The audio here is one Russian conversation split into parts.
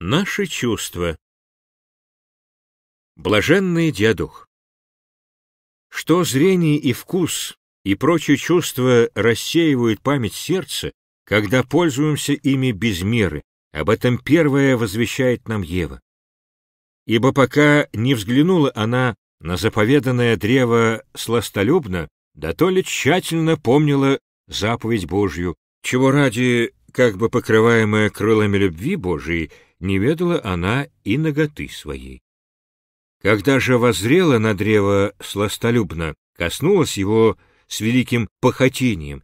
Наши чувства. Блаженный диадух. Что зрение и вкус и прочие чувства рассеивают память сердца, когда пользуемся ими без меры, об этом первое возвещает нам Ева. Ибо пока не взглянула она на заповеданное древо сластолюбно, да то ли тщательно помнила заповедь Божью, чего ради, как бы покрываемая крылами любви Божией, не ведала она и ноготы своей. Когда же возрела на древо сластолюбно, коснулась его с великим похотением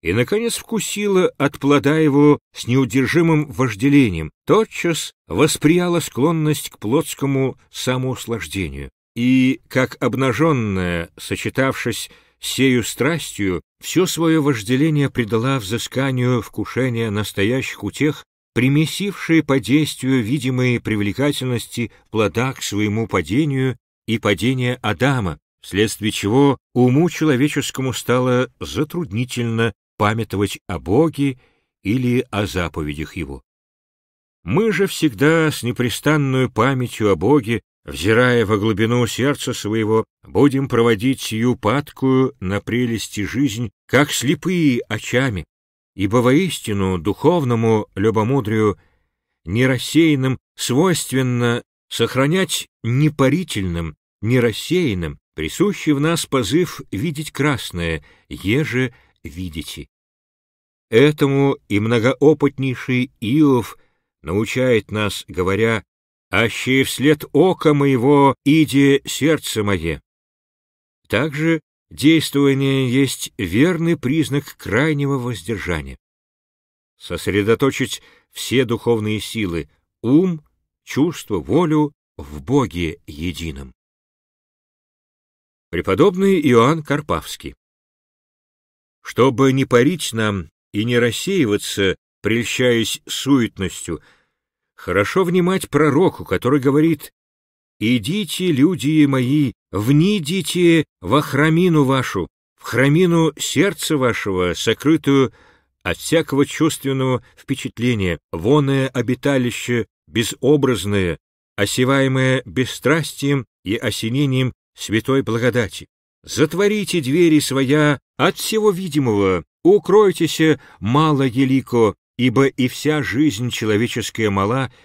и, наконец, вкусила от плода его с неудержимым вожделением, тотчас восприяла склонность к плотскому самоуслаждению, и, как обнаженная, сочетавшись с сею страстью, все свое вожделение предала взысканию вкушения настоящих утех примесившие по действию видимые привлекательности плода к своему падению и падение Адама, вследствие чего уму человеческому стало затруднительно памятовать о Боге или о заповедях Его. Мы же всегда с непрестанную памятью о Боге, взирая во глубину сердца своего, будем проводить сию падкую на прелести жизнь, как слепые очами, Ибо воистину духовному любомудрию нерассеянным свойственно сохранять непарительным, нерассеянным, присущий в нас позыв видеть красное, еже видите. Этому и многоопытнейший Иов научает нас, говоря, «Аще вслед ока моего иди сердце мое». Также Действование есть верный признак крайнего воздержания. Сосредоточить все духовные силы, ум, чувство, волю в Боге едином. Преподобный Иоанн Карпавский Чтобы не парить нам и не рассеиваться, прельщаясь суетностью, хорошо внимать пророку, который говорит «Идите, люди мои, внидите во храмину вашу, в храмину сердца вашего, сокрытую от всякого чувственного впечатления, воное обиталище безобразное, осеваемое бесстрастием и осенением святой благодати. Затворите двери своя от всего видимого, укройтесь мало елико, ибо и вся жизнь человеческая мала —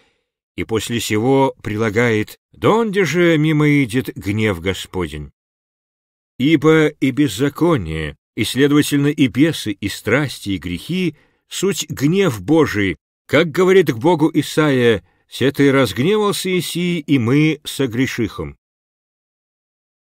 и после сего прилагает «Донде же мимо идет гнев Господень». Ибо и беззаконие, и, следовательно, и бесы, и страсти, и грехи — суть гнев Божий, как говорит к Богу Исаия, «Се ты разгневался, Иси, и мы согрешихом».